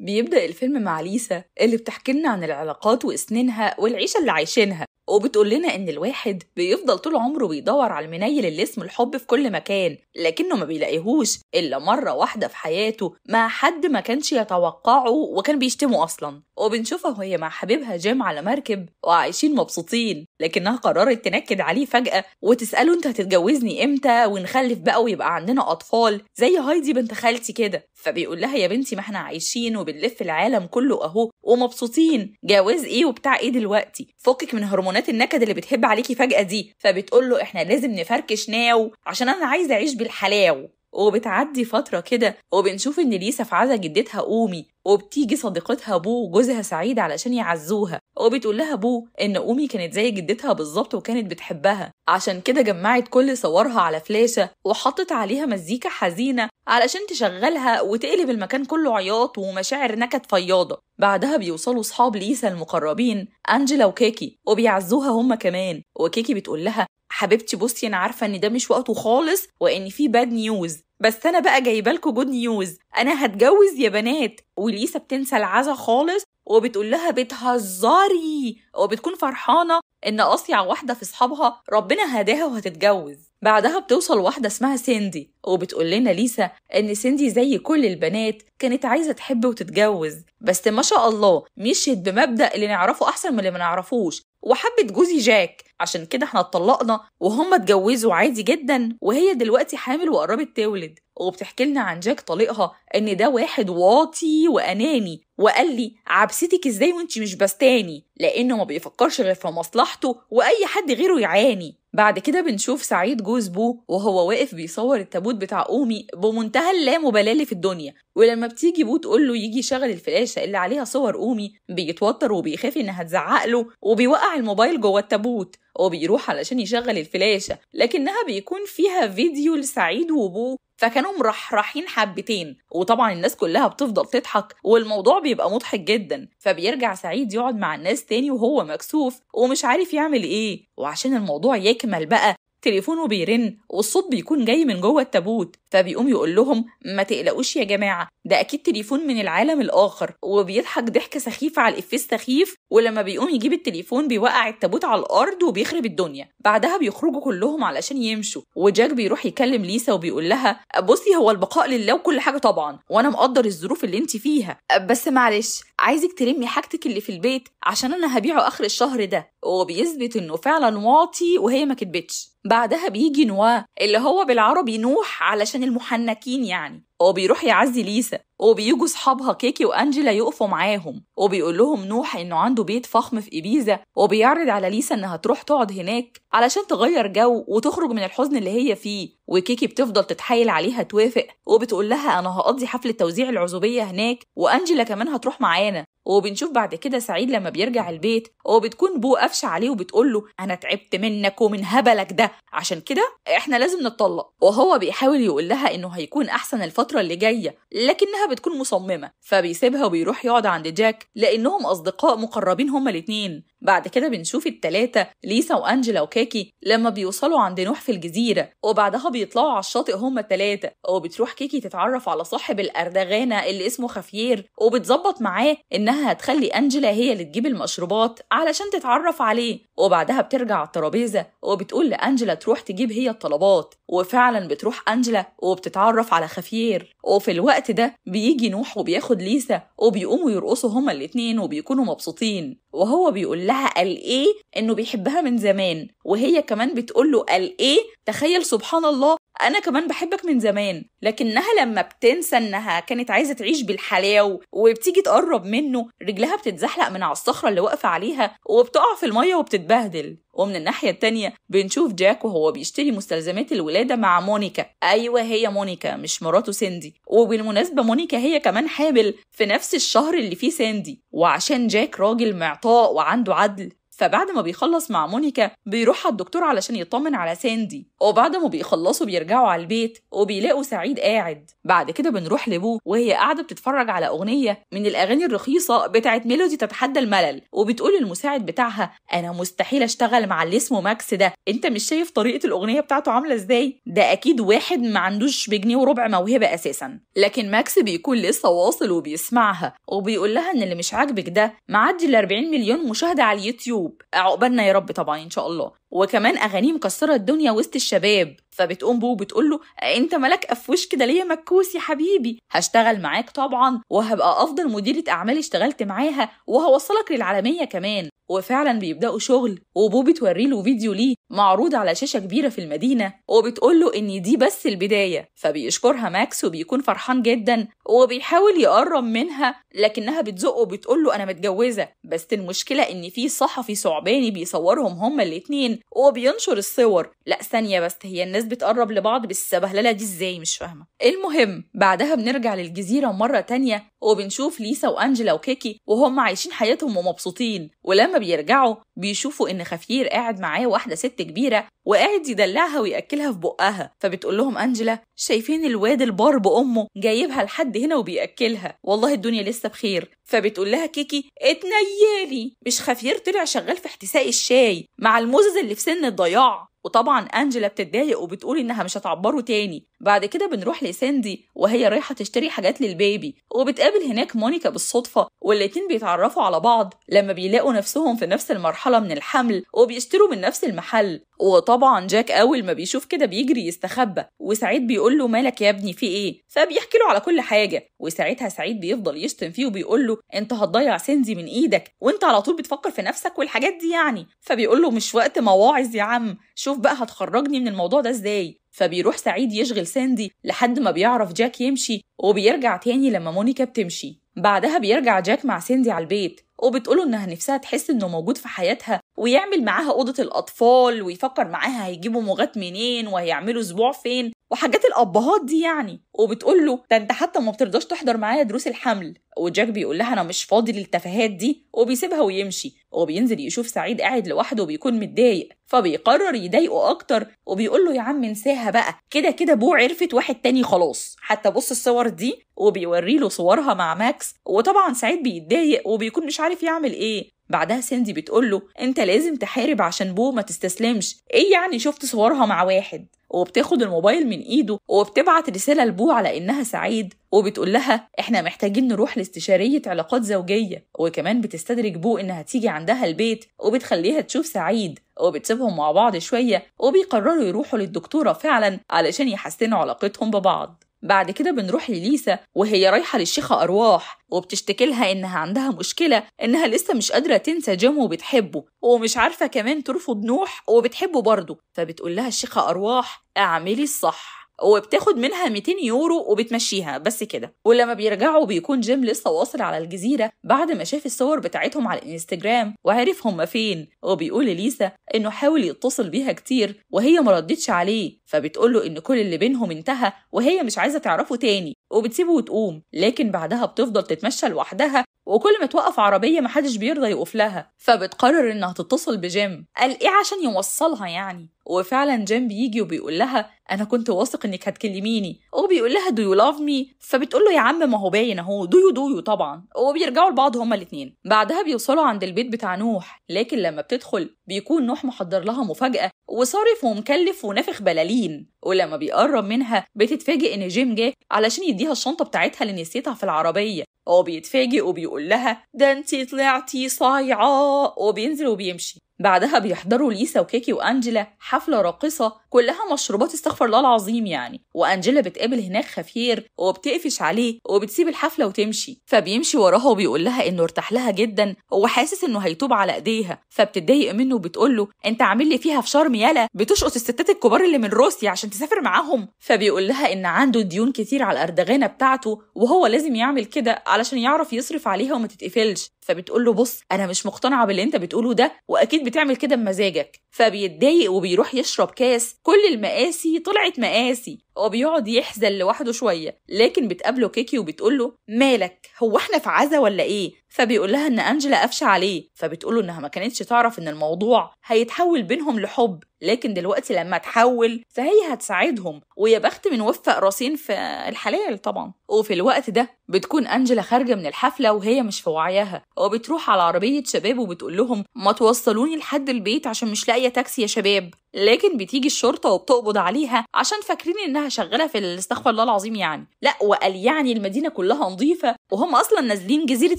بيبدأ الفيلم مع ليسا اللي بتحكي لنا عن العلاقات وسنينها والعيشة اللي عايشينها وبتقول لنا ان الواحد بيفضل طول عمره بيدور على المنيل اللي اسمه الحب في كل مكان لكنه ما بيلاقيهوش الا مره واحده في حياته مع حد ما كانش يتوقعه وكان بيشتمه اصلا وبنشوفها وهي مع حبيبها جيم على مركب وعايشين مبسوطين لكنها قررت تنكد عليه فجاه وتساله انت هتتجوزني امتى ونخلف بقى ويبقى عندنا اطفال زي هايدي بنت خالتي كده فبيقول لها يا بنتي ما احنا عايشين وبنلف العالم كله اهو ومبسوطين جواز ايه وبتاع ايه دلوقتي فكك من هرمونات قناه النكد اللي بتحب عليكي فجاه دي فبتقول له احنا لازم نفركش ناو عشان انا عايزه اعيش بالحلاو وبتعدي فترة كده وبنشوف إن ليسا في عزا جدتها قومي وبتيجي صديقتها بو وجوزها سعيد علشان يعزوها وبتقول لها بو إن قومي كانت زي جدتها بالظبط وكانت بتحبها عشان كده جمعت كل صورها على فلاشة وحطت عليها مزيكا حزينة علشان تشغلها وتقلب المكان كله عياط ومشاعر نكد فياضة بعدها بيوصلوا صحاب ليسا المقربين أنجلا وكيكي وبيعزوها هما كمان وكيكي بتقول لها حبيبتي بصي انا عارفه ان ده مش وقته خالص وان في باد نيوز بس انا بقى جايبه لكم جود نيوز انا هتجوز يا بنات وليسا بتنسى العزا خالص وبتقول لها بتهزري وبتكون فرحانه ان اصيع واحده في اصحابها ربنا هداها وهتتجوز بعدها بتوصل واحده اسمها سندي وبتقول لنا ليسا ان سندي زي كل البنات كانت عايزه تحب وتتجوز بس ما شاء الله مشيت بمبدا اللي نعرفه احسن من اللي ما نعرفوش وحبت جوزي جاك عشان كده احنا اتطلقنا وهم اتجوزوا عادي جدا وهي دلوقتي حامل وقربت تولد وبتحكي لنا عن جاك طليقها ان ده واحد واطي واناني وقال لي عبستك ازاي وانت مش بستاني لانه ما بيفكرش غير في مصلحته واي حد غيره يعاني بعد كده بنشوف سعيد جوز بو وهو واقف بيصور التابوت بتاع أومي بمنتهى اللامبالاة اللي في الدنيا ولما بتيجي بو تقول له يجي يشغل الفلاشة اللي عليها صور أومي بيتوتر وبيخاف إنها تزعق له وبيوقع الموبايل جوه التابوت وبيروح علشان يشغل الفلاشة لكنها بيكون فيها فيديو لسعيد وبو فكانوا مرحرحين حبتين وطبعا الناس كلها بتفضل تضحك والموضوع بيبقى مضحك جدا فبيرجع سعيد يقعد مع الناس تاني وهو مكسوف ومش عارف يعمل ايه وعشان الموضوع يكمل بقى تليفونه بيرن والصوت بيكون جاي من جوه التابوت فبيقوم يقول لهم ما تقلقوش يا جماعه ده اكيد تليفون من العالم الاخر وبيضحك ضحكه سخيفه على الافيه السخيف ولما بيقوم يجيب التليفون بيوقع التابوت على الارض وبيخرب الدنيا بعدها بيخرجوا كلهم علشان يمشوا وجاك بيروح يكلم ليسا وبيقول لها بصي هو البقاء لله وكل حاجه طبعا وانا مقدر الظروف اللي انت فيها بس معلش عايزك ترمي حاجتك اللي في البيت عشان انا هبيعه اخر الشهر ده وبيثبت انه فعلا واطي وهي ما كتبتش بعدها بيجي نوا اللي هو بالعربي نوح علشان المحنكين يعني وبيروح يعزي ليسا وبيجوا صحابها كيكي وانجيلا يقفوا معاهم وبيقول لهم نوح انه عنده بيت فخم في ابيزا وبيعرض على ليسا انها تروح تقعد هناك علشان تغير جو وتخرج من الحزن اللي هي فيه وكيكي بتفضل تتحايل عليها توافق وبتقول لها انا هقضي حفله توزيع العزوبيه هناك وانجيلا كمان هتروح معانا وبنشوف بعد كده سعيد لما بيرجع البيت وبتكون بو قفش عليه وبتقول له انا تعبت منك ومن هبلك ده عشان كده احنا لازم نتطلق وهو بيحاول يقول لها انه هيكون احسن الفتره اللي جايه لكنها بتكون مصممه فبيسيبها وبيروح يقعد عند جاك لانهم اصدقاء مقربين هما الاتنين بعد كده بنشوف التلاتة ليسا وأنجلا وكاكي لما بيوصلوا عند نوح في الجزيرة وبعدها بيطلعوا على الشاطئ هما التلاتة وبتروح كيكي تتعرف على صاحب الأردغانة اللي اسمه خفير وبتظبط معاه إنها هتخلي أنجلا هي اللي تجيب المشروبات علشان تتعرف عليه وبعدها بترجع على الترابيزة وبتقول لأنجلا تروح تجيب هي الطلبات وفعلا بتروح أنجلا وبتتعرف على خفير وفي الوقت ده بيجي نوح وبياخد ليسا وبيقوموا يرقصوا هما الاتنين وبيكونوا مبسوطين وهو بيقول لها قال إيه إنه بيحبها من زمان وهي كمان بتقول له قال إيه تخيل سبحان الله انا كمان بحبك من زمان لكنها لما بتنسى انها كانت عايزه تعيش بالحلاو وبتيجي تقرب منه رجلها بتتزحلق من على الصخره اللي واقفه عليها وبتقع في الميه وبتتبهدل ومن الناحية التانية بنشوف جاك وهو بيشتري مستلزمات الولادة مع مونيكا أيوة هي مونيكا مش مراته ساندي وبالمناسبة مونيكا هي كمان حامل في نفس الشهر اللي فيه ساندي وعشان جاك راجل معطاء وعنده عدل فبعد ما بيخلص مع مونيكا بيروح على الدكتور علشان يطمن على ساندي وبعد ما بيخلصوا بيرجعوا على البيت وبيلاقوا سعيد قاعد بعد كده بنروح لبو وهي قاعده بتتفرج على اغنيه من الاغاني الرخيصه بتاعت ميلودي تتحدى الملل وبتقول للمساعد بتاعها انا مستحيل اشتغل مع اللي اسمه ماكس ده انت مش شايف طريقه الاغنيه بتاعته عامله ازاي ده اكيد واحد ما عندوش بجنيه وربع موهبه اساسا لكن ماكس بيكون لسه واصل وبيسمعها وبيقول لها ان اللي مش عاجبك ده معدي ال 40 مليون مشاهده على اليوتيوب عقبالنا يا رب طبعا ان شاء الله وكمان اغانيه مكسره الدنيا وسط الشباب فبتقوم بو بتقول له انت مالك قفوش كده ليه مكوس يا حبيبي هشتغل معاك طبعا وهبقى افضل مديره اعمال اشتغلت معاها وهوصلك للعالميه كمان وفعلا بيبداوا شغل وبو بتوري له فيديو ليه معروض على شاشه كبيره في المدينه وبتقول له ان دي بس البدايه فبيشكرها ماكس وبيكون فرحان جدا وبيحاول يقرب منها لكنها بتزقه وبتقول له انا متجوزه بس المشكله ان في صحفي ثعباني بيصورهم هما الاتنين وبينشر هو بينشر الصور لا ثانيه بس هي الناس بتقرب لبعض بالسبهلله دي ازاي مش فاهمه المهم بعدها بنرجع للجزيره مره تانيه وبنشوف ليسا وانجلا وكيكي وهم عايشين حياتهم ومبسوطين ولما بيرجعوا بيشوفوا ان خفير قاعد معاه واحده ست كبيره وقاعد يدلعها وياكلها في بقها فبتقول لهم انجلا شايفين الواد البار بامه جايبها لحد هنا وبياكلها والله الدنيا لسه بخير فبتقول لها كيكي اتنيالي مش خفير طلع شغال في احتساء الشاي مع الموزز اللي في سن الضياع وطبعا انجلا بتتضايق وبتقول انها مش هتعبره تاني بعد كده بنروح لساندي وهي رايحه تشتري حاجات للبيبي وبتقابل هناك مونيكا بالصدفه والاتنين بيتعرفوا على بعض لما بيلاقوا نفسهم في نفس المرحله من الحمل وبيشتروا من نفس المحل وطبعا جاك اول ما بيشوف كده بيجري يستخبى وسعيد بيقول له مالك يا ابني في ايه فبيحكي له على كل حاجه وساعتها سعيد بيفضل يشتم فيه وبيقول له انت هتضيع سندي من ايدك وانت على طول بتفكر في نفسك والحاجات دي يعني فبيقول له مش وقت مواعظ يا عم شوف بقى هتخرجني من الموضوع ده ازاي فبيروح سعيد يشغل ساندي لحد ما بيعرف جاك يمشي وبيرجع تاني لما مونيكا بتمشي بعدها بيرجع جاك مع ساندي على البيت وبتقوله انها نفسها تحس انه موجود في حياتها ويعمل معاها اوضه الاطفال ويفكر معاها هيجيبوا مغات منين وهيعملوا اسبوع فين وحاجات الابهات دي يعني وبتقول له ده انت حتى ما بترضاش تحضر معايا دروس الحمل وجاك بيقول لها انا مش فاضي للتفاهات دي وبيسيبها ويمشي وبينزل يشوف سعيد قاعد لوحده وبيكون متضايق فبيقرر يضايقه اكتر وبيقول له يا عم انساها بقى كده كده بو عرفت واحد تاني خلاص حتى بص الصور دي وبيوري له صورها مع ماكس وطبعا سعيد بيتضايق وبيكون مش عارف يعمل ايه بعدها سندي بتقول له انت لازم تحارب عشان بو ما تستسلمش ايه يعني شفت صورها مع واحد وبتاخد الموبايل من ايده وبتبعت رساله لبوه على انها سعيد وبتقول لها احنا محتاجين نروح لاستشاريه علاقات زوجيه وكمان بتستدرج بو انها تيجي عندها البيت وبتخليها تشوف سعيد وبتسيبهم مع بعض شويه وبيقرروا يروحوا للدكتوره فعلا علشان يحسنوا علاقتهم ببعض بعد كده بنروح لليسا وهي رايحة للشيخة أرواح وبتشتكي لها إنها عندها مشكلة إنها لسه مش قادرة تنسى جيم وبتحبه ومش عارفة كمان ترفض نوح وبتحبه برضه فبتقول لها الشيخة أرواح اعملي الصح وبتاخد منها 200 يورو وبتمشيها بس كده ولما بيرجعوا بيكون جيم لسه واصل على الجزيره بعد ما شاف الصور بتاعتهم على الانستجرام وعرف هما فين وبيقول ليسا انه حاول يتصل بيها كتير وهي ما ردتش عليه فبتقول له ان كل اللي بينهم انتهى وهي مش عايزه تعرفه تاني وبتسيبه وتقوم لكن بعدها بتفضل تتمشى لوحدها وكل ما توقف عربية محدش بيرضى يقف لها فبتقرر إنها تتصل بجيم قال إيه عشان يوصلها يعني وفعلا جيم بيجي وبيقول لها انا كنت واثق انك هتكلميني وبيقول لها دو يو لاف مي فبتقول له يا عم ما هو باين اهو دو يو دو يو طبعا وبيرجعوا لبعض هما الاثنين بعدها بيوصلوا عند البيت بتاع نوح لكن لما بتدخل بيكون نوح محضر لها مفاجاه وصارف ومكلف ونافخ بلالين ولما بيقرب منها بتتفاجئ ان جيم جه علشان يديها الشنطه بتاعتها اللي نسيتها في العربيه هو بيتفاجئ وبيقول لها ده انتي طلعتي صايعه وبينزل وبيمشي بعدها بيحضروا ليسا وكيكي وانجيلا حفلة راقصة كلها مشروبات استغفر الله العظيم يعني وانجيلا بتقابل هناك خفير وبتقفش عليه وبتسيب الحفلة وتمشي فبيمشي وراها وبيقول لها إنه ارتاح لها جدا وحاسس إنه هيتوب على إيديها فبتتضايق منه وبتقول له أنت عامل لي فيها في شرم يالا بتشقط الستات الكبار اللي من روسيا عشان تسافر معاهم فبيقول لها إن عنده ديون كتير على الأردغانة بتاعته وهو لازم يعمل كده علشان يعرف يصرف عليها وما تتقفلش فبتقول له بص أنا مش مقتنعة باللي أنت بتقوله ده وأكيد بتعمل كده بمزاجك فبيتضايق وبيروح يشرب كاس كل المقاسي طلعت مقاسي وبيقعد يحزن لوحده شوية لكن بتقابله كيكي وبتقوله مالك هو احنا في عزا ولا ايه فبيقول لها ان انجلا قفشه عليه فبتقوله انها ما كانتش تعرف ان الموضوع هيتحول بينهم لحب لكن دلوقتي لما تحول فهي هتساعدهم ويا بخت من وفق راسين في الحلال طبعا وفي الوقت ده بتكون انجلا خارجه من الحفله وهي مش في وعيها وبتروح على عربيه شباب وبتقول لهم ما توصلوني لحد البيت عشان مش لاقيه تاكسي يا شباب لكن بتيجي الشرطه وبتقبض عليها عشان فاكرين انها شغاله في استغفر الله العظيم يعني لا وقال يعني المدينه كلها نظيفه وهم اصلا نازلين جزيره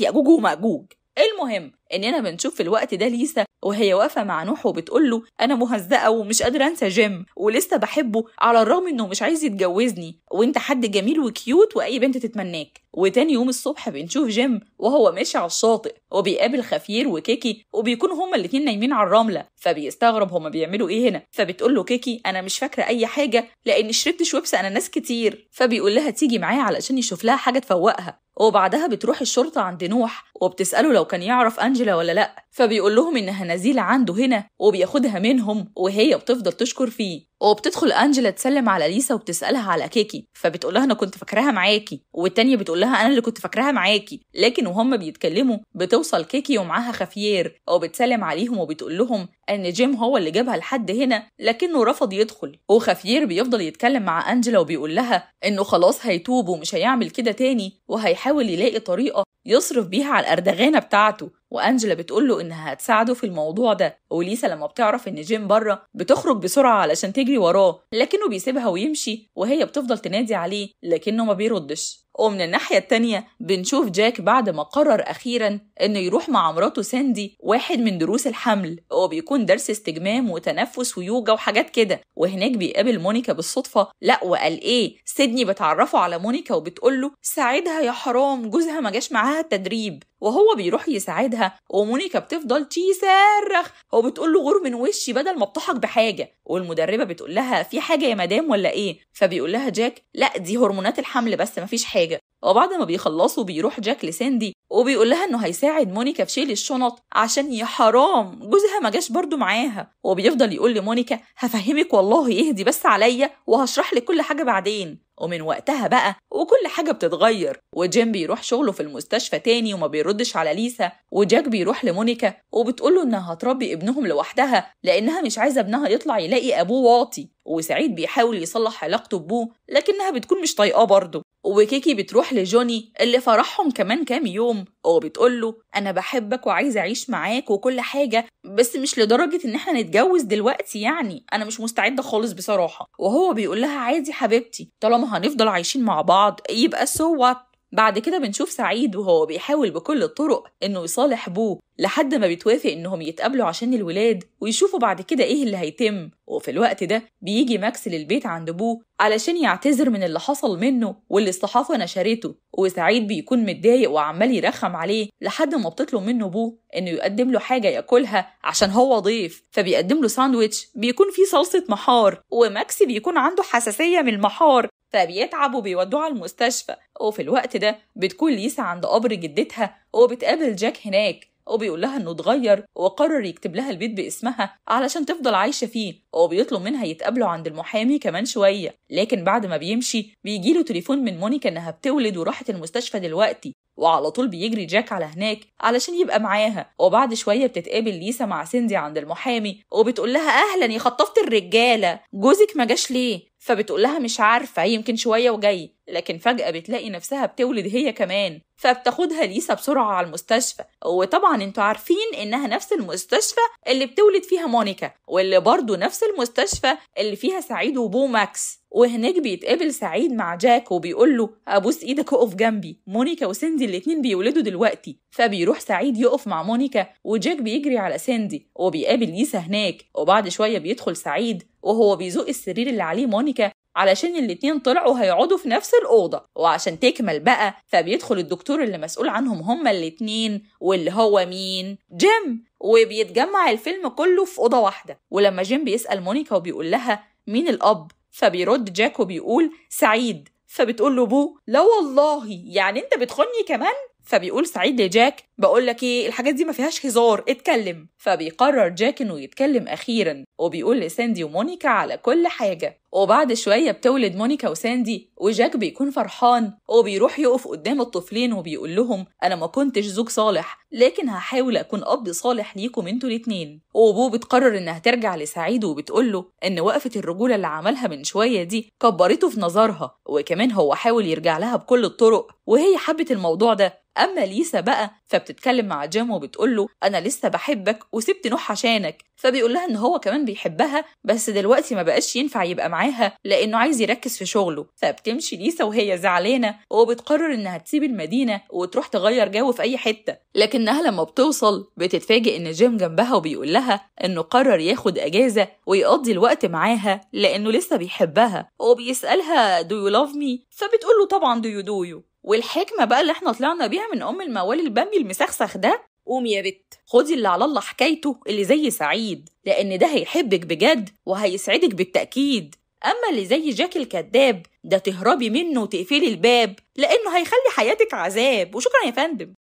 ياجوج وماجوج المهم اننا بنشوف في الوقت ده ليسا وهي واقفه مع نوح وبتقول له انا مهزقه ومش قادره انسى جيم ولسه بحبه على الرغم انه مش عايز يتجوزني وانت حد جميل وكيوت واي بنت تتمناك وتاني يوم الصبح بنشوف جيم وهو ماشي على الشاطئ وبيقابل خفير وكيكي وبيكونوا هما الاتنين نايمين على الرمله فبيستغرب هما بيعملوا ايه هنا فبتقول له كيكي انا مش فاكره اي حاجه لان شربت شويبس انا ناس كتير فبيقول لها تيجي معايا علشان يشوف لها حاجه تفوقها وبعدها بتروح الشرطة عند نوح وبتسأله لو كان يعرف أنجلا ولا لأ فبيقول لهم انها نزيله عنده هنا وبياخدها منهم وهي بتفضل تشكر فيه وبتدخل انجلا تسلم على ليسا وبتسالها على كيكي فبتقول لها انا كنت فاكراها معاكي والتانيه بتقول لها انا اللي كنت فاكراها معاكي لكن وهم بيتكلموا بتوصل كيكي ومعاها خفيير وبتسلم عليهم وبتقول لهم ان جيم هو اللي جابها لحد هنا لكنه رفض يدخل وخفيير بيفضل يتكلم مع انجلا وبيقول لها انه خلاص هيتوب ومش هيعمل كده تاني وهيحاول يلاقي طريقه يصرف بيها على الأردغانة بتاعته وأنجلا بتقول له إنها هتساعده في الموضوع ده وليسا لما بتعرف إن جيم بره بتخرج بسرعة علشان تجري وراه لكنه بيسيبها ويمشي وهي بتفضل تنادي عليه لكنه ما بيردش ومن الناحية التانية بنشوف جاك بعد ما قرر أخيرا إنه يروح مع مراته ساندي واحد من دروس الحمل وبيكون بيكون درس استجمام وتنفس ويوجا وحاجات كده وهناك بيقابل مونيكا بالصدفة لا وقال إيه سيدني بتعرفه على مونيكا وبتقول له ساعدها يا حرام جوزها ما جاش معاها التدريب وهو بيروح يساعدها ومونيكا بتفضل تيصرخ وبتقول له غور من وشي بدل ما بتضحك بحاجه والمدربه بتقول لها في حاجه يا مدام ولا ايه فبيقول لها جاك لا دي هرمونات الحمل بس مفيش حاجه وبعد ما بيخلصوا بيروح جاك لساندي وبيقول لها انه هيساعد مونيكا في شيل الشنط عشان يا حرام جوزها ما جاش برضه معاها وبيفضل يقول لمونيكا هفهمك والله يهدي بس عليا وهشرح لك كل حاجه بعدين ومن وقتها بقى وكل حاجة بتتغير وجيم بيروح شغله في المستشفى تاني وما بيردش على ليسا وجاك بيروح لمونيكا وبتقوله إنها هتربي ابنهم لوحدها لأنها مش عايزة ابنها يطلع يلاقي أبوه واطي وسعيد بيحاول يصلح علاقته ببوه لكنها بتكون مش طايقاه برضه وكيكي بتروح لجوني اللي فرحهم كمان كام يوم وبتقول له انا بحبك وعايز اعيش معاك وكل حاجه بس مش لدرجه ان احنا نتجوز دلوقتي يعني انا مش مستعده خالص بصراحه وهو بيقول لها عادي حبيبتي طالما هنفضل عايشين مع بعض يبقى سو وات بعد كده بنشوف سعيد وهو بيحاول بكل الطرق إنه يصالح بوه لحد ما بيتوافق إنهم يتقابلوا عشان الولاد ويشوفوا بعد كده إيه اللي هيتم وفي الوقت ده بيجي ماكس للبيت عند بوه علشان يعتذر من اللي حصل منه واللي الصحافة نشرته وسعيد بيكون متضايق وعمال يرخم عليه لحد ما بتطلب منه بوه إنه يقدم له حاجة ياكلها عشان هو ضيف فبيقدم له ساندويتش بيكون فيه صلصة محار وماكس بيكون عنده حساسية من المحار فبيتعبوا وبيودوه على المستشفى وفي الوقت ده بتكون ليسا عند قبر جدتها وبتقابل جاك هناك وبيقول لها انه اتغير وقرر يكتب لها البيت باسمها علشان تفضل عايشه فيه وبيطلب منها يتقابلوا عند المحامي كمان شويه لكن بعد ما بيمشي بيجيله تليفون من مونيكا انها بتولد وراحت المستشفى دلوقتي وعلى طول بيجري جاك على هناك علشان يبقى معاها وبعد شويه بتتقابل ليسا مع سندي عند المحامي وبتقول لها اهلا يا خطفت الرجاله جوزك ما جاش ليه فبتقول لها مش عارفه يمكن شويه وجاي لكن فجأة بتلاقي نفسها بتولد هي كمان فبتاخدها ليسا بسرعة على المستشفى وطبعا انتوا عارفين انها نفس المستشفى اللي بتولد فيها مونيكا واللي برضه نفس المستشفى اللي فيها سعيد وبو ماكس وهناك بيتقابل سعيد مع جاك وبيقول له ابوس ايدك اقف جنبي مونيكا وسندي الاتنين بيولدوا دلوقتي فبيروح سعيد يقف مع مونيكا وجاك بيجري على سندي وبيقابل ليسا هناك وبعد شويه بيدخل سعيد وهو بيزق السرير اللي عليه مونيكا علشان الاتنين طلعوا هيقعدوا في نفس الأوضة وعشان تكمل بقى فبيدخل الدكتور اللي مسؤول عنهم هما الاتنين واللي هو مين جيم وبيتجمع الفيلم كله في أوضة واحدة ولما جيم بيسأل مونيكا وبيقول لها مين الأب فبيرد جاك وبيقول سعيد فبتقول له بو لا والله يعني انت بتخني كمان فبيقول سعيد لجاك بقول لك ايه الحاجات دي ما فيهاش هزار اتكلم فبيقرر جاك انه يتكلم اخيرا وبيقول لساندي ومونيكا على كل حاجه وبعد شويه بتولد مونيكا وساندي وجاك بيكون فرحان وبيروح يقف قدام الطفلين وبيقول لهم انا ما كنتش زوج صالح لكن هحاول اكون اب صالح ليكم انتوا الاثنين وبو بتقرر انها ترجع لسعيد وبتقول له ان وقفه الرجوله اللي عملها من شويه دي كبرته في نظرها وكمان هو حاول يرجع لها بكل الطرق وهي حبت الموضوع ده اما ليسا بقى فبت بتتكلم مع جيم وبتقول له انا لسه بحبك وسبت نوح عشانك فبيقول لها ان هو كمان بيحبها بس دلوقتي ما بقاش ينفع يبقى معاها لانه عايز يركز في شغله فبتمشي ليسا وهي زعلانه وبتقرر انها تسيب المدينه وتروح تغير جو في اي حته لكنها لما بتوصل بتتفاجئ ان جيم جنبها وبيقول لها انه قرر ياخد اجازه ويقضي الوقت معاها لانه لسه بيحبها وبيسالها do you love me فبتقول له طبعا do you do you والحكمه بقى اللي احنا طلعنا بيها من ام الموال البامي المسخسخ ده قومي يا بت خدي اللي على الله حكايته اللي زي سعيد لان ده هيحبك بجد وهيسعدك بالتاكيد اما اللي زي جاك الكذاب ده تهربي منه وتقفلي الباب لانه هيخلي حياتك عذاب وشكرا يا فندم